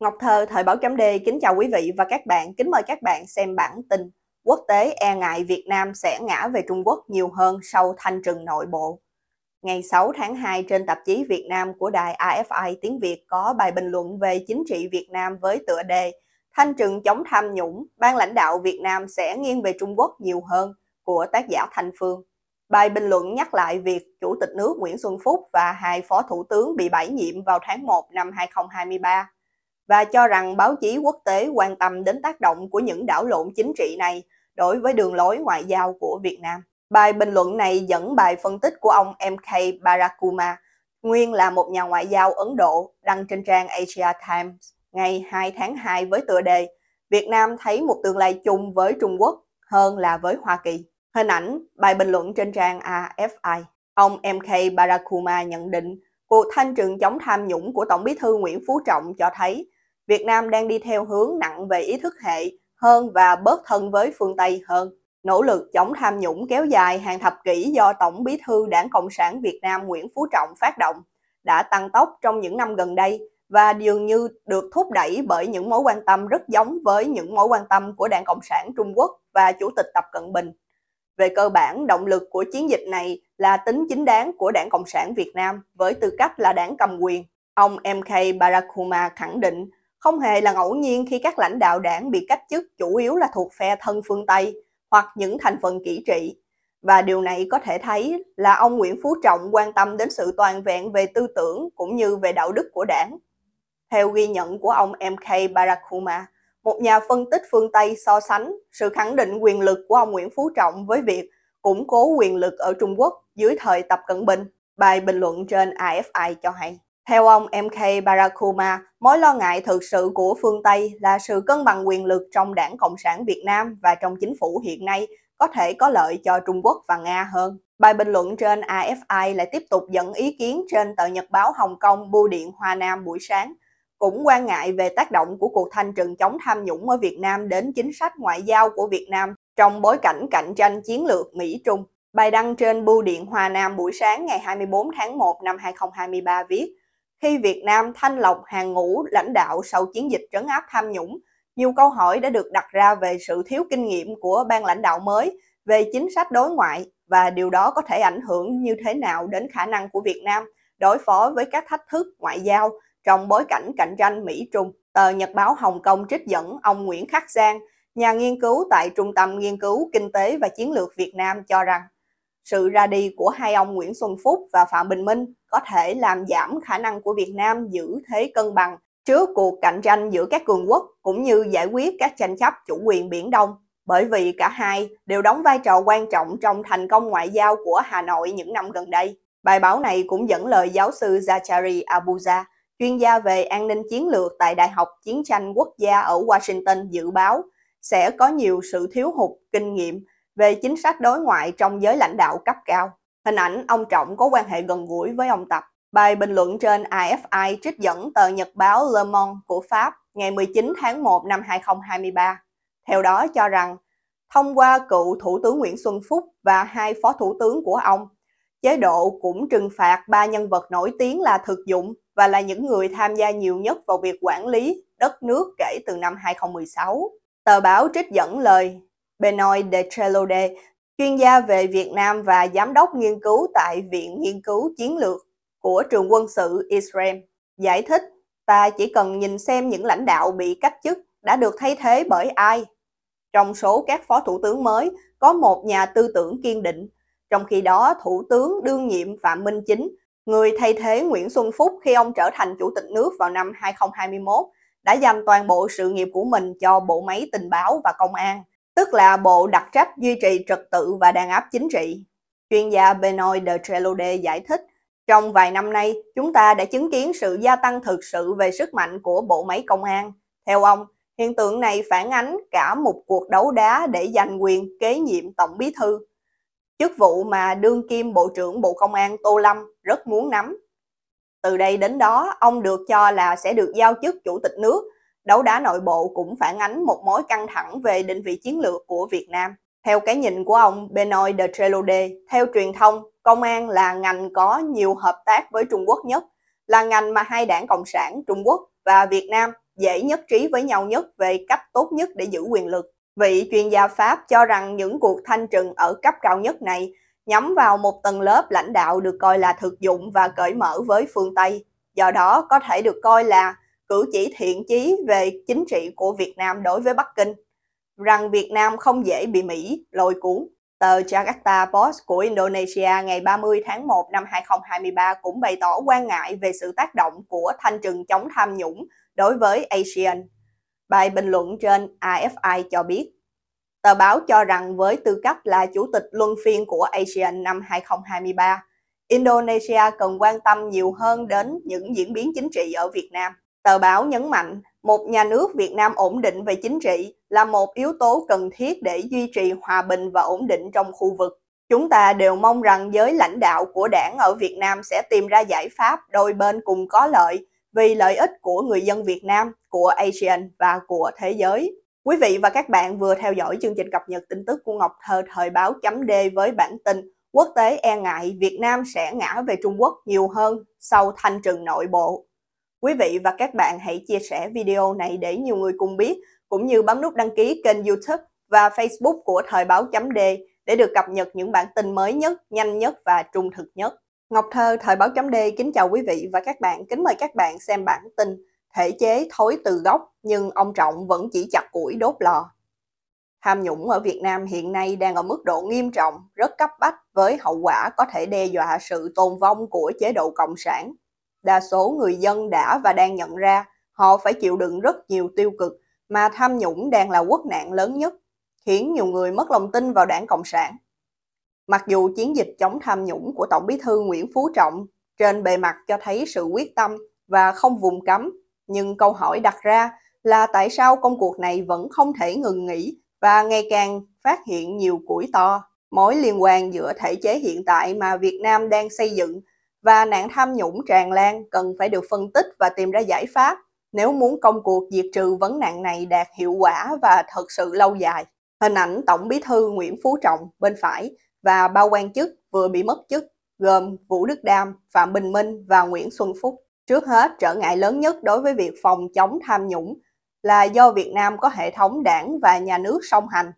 Ngọc Thơ, Thời báo chấm D, kính chào quý vị và các bạn. Kính mời các bạn xem bản tin Quốc tế e ngại Việt Nam sẽ ngã về Trung Quốc nhiều hơn sau thanh trừng nội bộ. Ngày 6 tháng 2 trên tạp chí Việt Nam của đài AFI tiếng Việt có bài bình luận về chính trị Việt Nam với tựa đề Thanh trừng chống tham nhũng, ban lãnh đạo Việt Nam sẽ nghiêng về Trung Quốc nhiều hơn của tác giả Thanh Phương. Bài bình luận nhắc lại việc Chủ tịch nước Nguyễn Xuân Phúc và hai phó thủ tướng bị bãi nhiệm vào tháng 1 năm 2023 và cho rằng báo chí quốc tế quan tâm đến tác động của những đảo lộn chính trị này đối với đường lối ngoại giao của Việt Nam. Bài bình luận này dẫn bài phân tích của ông MK Barakuma, nguyên là một nhà ngoại giao Ấn Độ, đăng trên trang Asia Times ngày 2 tháng 2 với tựa đề Việt Nam thấy một tương lai chung với Trung Quốc hơn là với Hoa Kỳ. Hình ảnh, bài bình luận trên trang AFI. Ông MK Barakuma nhận định cuộc thanh trừng chống tham nhũng của Tổng bí thư Nguyễn Phú Trọng cho thấy Việt Nam đang đi theo hướng nặng về ý thức hệ hơn và bớt thân với phương Tây hơn. Nỗ lực chống tham nhũng kéo dài hàng thập kỷ do Tổng bí thư Đảng Cộng sản Việt Nam Nguyễn Phú Trọng phát động đã tăng tốc trong những năm gần đây và dường như được thúc đẩy bởi những mối quan tâm rất giống với những mối quan tâm của Đảng Cộng sản Trung Quốc và Chủ tịch Tập Cận Bình. Về cơ bản, động lực của chiến dịch này là tính chính đáng của Đảng Cộng sản Việt Nam với tư cách là đảng cầm quyền. Ông MK Barakuma khẳng định không hề là ngẫu nhiên khi các lãnh đạo đảng bị cách chức chủ yếu là thuộc phe thân phương Tây hoặc những thành phần kỹ trị. Và điều này có thể thấy là ông Nguyễn Phú Trọng quan tâm đến sự toàn vẹn về tư tưởng cũng như về đạo đức của đảng. Theo ghi nhận của ông MK k Barakuma, một nhà phân tích phương Tây so sánh sự khẳng định quyền lực của ông Nguyễn Phú Trọng với việc củng cố quyền lực ở Trung Quốc dưới thời Tập Cận Bình. Bài bình luận trên AFI cho hay. Theo ông MK Barakuma, mối lo ngại thực sự của phương Tây là sự cân bằng quyền lực trong đảng Cộng sản Việt Nam và trong chính phủ hiện nay có thể có lợi cho Trung Quốc và Nga hơn. Bài bình luận trên AFI lại tiếp tục dẫn ý kiến trên tờ Nhật báo Hồng Kông Bưu điện Hoa Nam buổi sáng, cũng quan ngại về tác động của cuộc thanh trừng chống tham nhũng ở Việt Nam đến chính sách ngoại giao của Việt Nam trong bối cảnh cạnh tranh chiến lược Mỹ-Trung. Bài đăng trên Bưu điện Hoa Nam buổi sáng ngày 24 tháng 1 năm 2023 viết, khi Việt Nam thanh lọc hàng ngũ lãnh đạo sau chiến dịch trấn áp tham nhũng, nhiều câu hỏi đã được đặt ra về sự thiếu kinh nghiệm của ban lãnh đạo mới về chính sách đối ngoại và điều đó có thể ảnh hưởng như thế nào đến khả năng của Việt Nam đối phó với các thách thức ngoại giao trong bối cảnh cạnh tranh Mỹ-Trung. Tờ Nhật báo Hồng Kông trích dẫn ông Nguyễn Khắc Giang, nhà nghiên cứu tại Trung tâm Nghiên cứu Kinh tế và Chiến lược Việt Nam cho rằng sự ra đi của hai ông Nguyễn Xuân Phúc và Phạm Bình Minh có thể làm giảm khả năng của Việt Nam giữ thế cân bằng trước cuộc cạnh tranh giữa các cường quốc cũng như giải quyết các tranh chấp chủ quyền Biển Đông. Bởi vì cả hai đều đóng vai trò quan trọng trong thành công ngoại giao của Hà Nội những năm gần đây. Bài báo này cũng dẫn lời giáo sư Zachary Abuja, chuyên gia về an ninh chiến lược tại Đại học Chiến tranh Quốc gia ở Washington dự báo sẽ có nhiều sự thiếu hụt kinh nghiệm về chính sách đối ngoại trong giới lãnh đạo cấp cao. Hình ảnh ông Trọng có quan hệ gần gũi với ông Tập. Bài bình luận trên AFI trích dẫn tờ nhật báo Le Monde của Pháp ngày 19 tháng 1 năm 2023. Theo đó cho rằng, thông qua cựu Thủ tướng Nguyễn Xuân Phúc và hai phó thủ tướng của ông, chế độ cũng trừng phạt ba nhân vật nổi tiếng là thực dụng và là những người tham gia nhiều nhất vào việc quản lý đất nước kể từ năm 2016. Tờ báo trích dẫn lời Benoit de Trelode, chuyên gia về Việt Nam và giám đốc nghiên cứu tại Viện Nghiên cứu Chiến lược của Trường quân sự Israel, giải thích ta chỉ cần nhìn xem những lãnh đạo bị cách chức đã được thay thế bởi ai. Trong số các phó thủ tướng mới, có một nhà tư tưởng kiên định. Trong khi đó, Thủ tướng đương nhiệm Phạm Minh Chính, người thay thế Nguyễn Xuân Phúc khi ông trở thành chủ tịch nước vào năm 2021, đã dành toàn bộ sự nghiệp của mình cho bộ máy tình báo và công an – tức là Bộ đặc trách duy trì trật tự và đàn áp chính trị. Chuyên gia Benoit de Trelode giải thích, trong vài năm nay, chúng ta đã chứng kiến sự gia tăng thực sự về sức mạnh của bộ máy công an. Theo ông, hiện tượng này phản ánh cả một cuộc đấu đá để giành quyền kế nhiệm Tổng Bí Thư. Chức vụ mà đương kim Bộ trưởng Bộ Công an Tô Lâm rất muốn nắm. Từ đây đến đó, ông được cho là sẽ được giao chức Chủ tịch nước đấu đá nội bộ cũng phản ánh một mối căng thẳng về định vị chiến lược của Việt Nam. Theo cái nhìn của ông Benoit de Trelode, theo truyền thông, công an là ngành có nhiều hợp tác với Trung Quốc nhất, là ngành mà hai đảng Cộng sản Trung Quốc và Việt Nam dễ nhất trí với nhau nhất về cách tốt nhất để giữ quyền lực. Vị chuyên gia Pháp cho rằng những cuộc thanh trừng ở cấp cao nhất này nhắm vào một tầng lớp lãnh đạo được coi là thực dụng và cởi mở với phương Tây, do đó có thể được coi là cử chỉ thiện chí về chính trị của Việt Nam đối với Bắc Kinh, rằng Việt Nam không dễ bị Mỹ lôi cuốn. Tờ Jakarta Post của Indonesia ngày 30 tháng 1 năm 2023 cũng bày tỏ quan ngại về sự tác động của thanh trừng chống tham nhũng đối với ASEAN. Bài bình luận trên AFI cho biết, tờ báo cho rằng với tư cách là chủ tịch luân phiên của ASEAN năm 2023, Indonesia cần quan tâm nhiều hơn đến những diễn biến chính trị ở Việt Nam Tờ báo nhấn mạnh, một nhà nước Việt Nam ổn định về chính trị là một yếu tố cần thiết để duy trì hòa bình và ổn định trong khu vực. Chúng ta đều mong rằng giới lãnh đạo của đảng ở Việt Nam sẽ tìm ra giải pháp đôi bên cùng có lợi vì lợi ích của người dân Việt Nam, của ASEAN và của thế giới. Quý vị và các bạn vừa theo dõi chương trình cập nhật tin tức của Ngọc Thơ thời báo chấm D với bản tin Quốc tế e ngại Việt Nam sẽ ngã về Trung Quốc nhiều hơn sau thanh trừng nội bộ Quý vị và các bạn hãy chia sẻ video này để nhiều người cùng biết, cũng như bấm nút đăng ký kênh YouTube và Facebook của Thời báo chấm D để được cập nhật những bản tin mới nhất, nhanh nhất và trung thực nhất. Ngọc Thơ, Thời báo chấm D kính chào quý vị và các bạn. Kính mời các bạn xem bản tin Thể chế thối từ gốc nhưng ông Trọng vẫn chỉ chặt củi đốt lò. Tham nhũng ở Việt Nam hiện nay đang ở mức độ nghiêm trọng, rất cấp bách với hậu quả có thể đe dọa sự tồn vong của chế độ cộng sản đa số người dân đã và đang nhận ra họ phải chịu đựng rất nhiều tiêu cực mà tham nhũng đang là quốc nạn lớn nhất, khiến nhiều người mất lòng tin vào đảng Cộng sản. Mặc dù chiến dịch chống tham nhũng của Tổng bí thư Nguyễn Phú Trọng trên bề mặt cho thấy sự quyết tâm và không vùng cấm, nhưng câu hỏi đặt ra là tại sao công cuộc này vẫn không thể ngừng nghỉ và ngày càng phát hiện nhiều củi to. Mối liên quan giữa thể chế hiện tại mà Việt Nam đang xây dựng và nạn tham nhũng tràn lan cần phải được phân tích và tìm ra giải pháp nếu muốn công cuộc diệt trừ vấn nạn này đạt hiệu quả và thật sự lâu dài. Hình ảnh Tổng bí thư Nguyễn Phú Trọng bên phải và bao quan chức vừa bị mất chức gồm Vũ Đức Đam, Phạm Bình Minh và Nguyễn Xuân Phúc. Trước hết, trở ngại lớn nhất đối với việc phòng chống tham nhũng là do Việt Nam có hệ thống đảng và nhà nước song hành.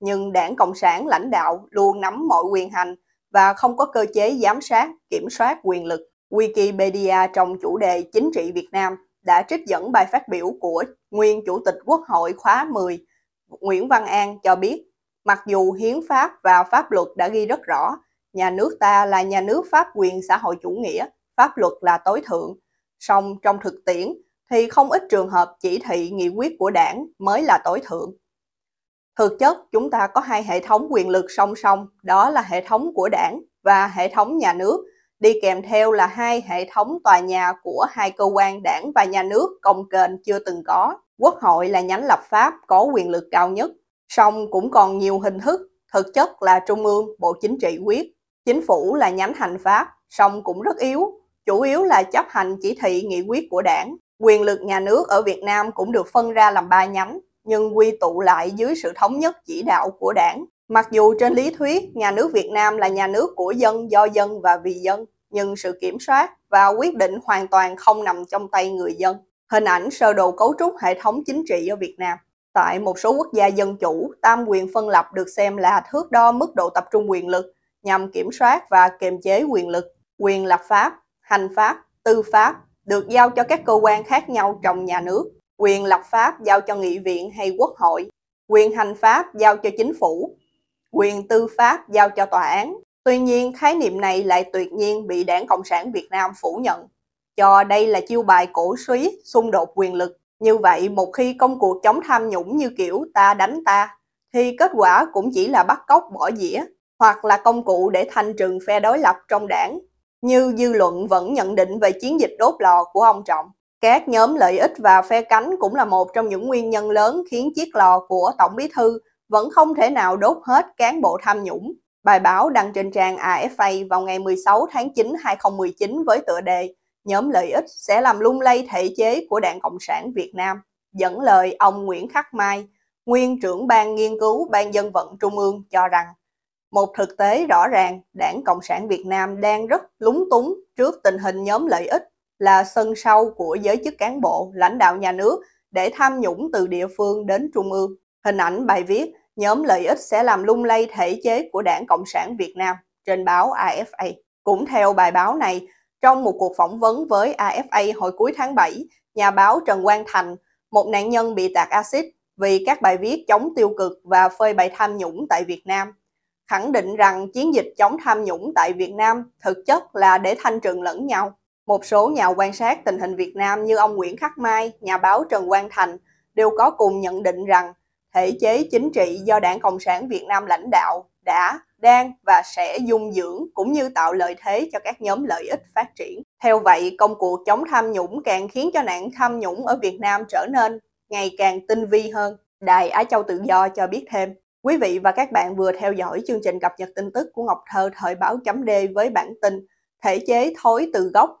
Nhưng đảng Cộng sản lãnh đạo luôn nắm mọi quyền hành và không có cơ chế giám sát, kiểm soát quyền lực. Wikipedia trong chủ đề Chính trị Việt Nam đã trích dẫn bài phát biểu của nguyên Chủ tịch Quốc hội khóa 10 Nguyễn Văn An cho biết, mặc dù hiến pháp và pháp luật đã ghi rất rõ, nhà nước ta là nhà nước pháp quyền xã hội chủ nghĩa, pháp luật là tối thượng. Song trong thực tiễn thì không ít trường hợp chỉ thị nghị quyết của đảng mới là tối thượng. Thực chất chúng ta có hai hệ thống quyền lực song song, đó là hệ thống của đảng và hệ thống nhà nước, đi kèm theo là hai hệ thống tòa nhà của hai cơ quan đảng và nhà nước công kênh chưa từng có. Quốc hội là nhánh lập pháp có quyền lực cao nhất, song cũng còn nhiều hình thức, thực chất là trung ương, bộ chính trị quyết. Chính phủ là nhánh hành pháp, song cũng rất yếu, chủ yếu là chấp hành chỉ thị nghị quyết của đảng. Quyền lực nhà nước ở Việt Nam cũng được phân ra làm ba nhánh, nhưng quy tụ lại dưới sự thống nhất chỉ đạo của đảng. Mặc dù trên lý thuyết, nhà nước Việt Nam là nhà nước của dân, do dân và vì dân, nhưng sự kiểm soát và quyết định hoàn toàn không nằm trong tay người dân. Hình ảnh sơ đồ cấu trúc hệ thống chính trị ở Việt Nam. Tại một số quốc gia dân chủ, tam quyền phân lập được xem là thước đo mức độ tập trung quyền lực nhằm kiểm soát và kiềm chế quyền lực, quyền lập pháp, hành pháp, tư pháp được giao cho các cơ quan khác nhau trong nhà nước quyền lập pháp giao cho nghị viện hay quốc hội, quyền hành pháp giao cho chính phủ, quyền tư pháp giao cho tòa án. Tuy nhiên, khái niệm này lại tuyệt nhiên bị Đảng Cộng sản Việt Nam phủ nhận, cho đây là chiêu bài cổ suý xung đột quyền lực. Như vậy, một khi công cuộc chống tham nhũng như kiểu ta đánh ta, thì kết quả cũng chỉ là bắt cóc bỏ dĩa, hoặc là công cụ để thanh trừng phe đối lập trong đảng, như dư luận vẫn nhận định về chiến dịch đốt lò của ông Trọng. Các nhóm lợi ích và phe cánh cũng là một trong những nguyên nhân lớn khiến chiếc lò của Tổng Bí Thư vẫn không thể nào đốt hết cán bộ tham nhũng. Bài báo đăng trên trang AFA vào ngày 16 tháng 9, 2019 với tựa đề Nhóm lợi ích sẽ làm lung lay thể chế của Đảng Cộng sản Việt Nam. Dẫn lời ông Nguyễn Khắc Mai, nguyên trưởng ban nghiên cứu Ban dân vận Trung ương cho rằng một thực tế rõ ràng Đảng Cộng sản Việt Nam đang rất lúng túng trước tình hình nhóm lợi ích là sân sau của giới chức cán bộ, lãnh đạo nhà nước để tham nhũng từ địa phương đến trung ương. Hình ảnh bài viết nhóm lợi ích sẽ làm lung lay thể chế của Đảng Cộng sản Việt Nam trên báo AFA. Cũng theo bài báo này, trong một cuộc phỏng vấn với AFA hồi cuối tháng 7, nhà báo Trần Quang Thành, một nạn nhân bị tạt axit vì các bài viết chống tiêu cực và phơi bày tham nhũng tại Việt Nam, khẳng định rằng chiến dịch chống tham nhũng tại Việt Nam thực chất là để thanh trừng lẫn nhau. Một số nhà quan sát tình hình Việt Nam như ông Nguyễn Khắc Mai, nhà báo Trần Quang Thành đều có cùng nhận định rằng thể chế chính trị do Đảng Cộng sản Việt Nam lãnh đạo đã, đang và sẽ dung dưỡng cũng như tạo lợi thế cho các nhóm lợi ích phát triển. Theo vậy, công cuộc chống tham nhũng càng khiến cho nạn tham nhũng ở Việt Nam trở nên ngày càng tinh vi hơn. Đài Á Châu Tự Do cho biết thêm. Quý vị và các bạn vừa theo dõi chương trình cập nhật tin tức của Ngọc Thơ thời báo chấm D với bản tin Thể chế thối từ gốc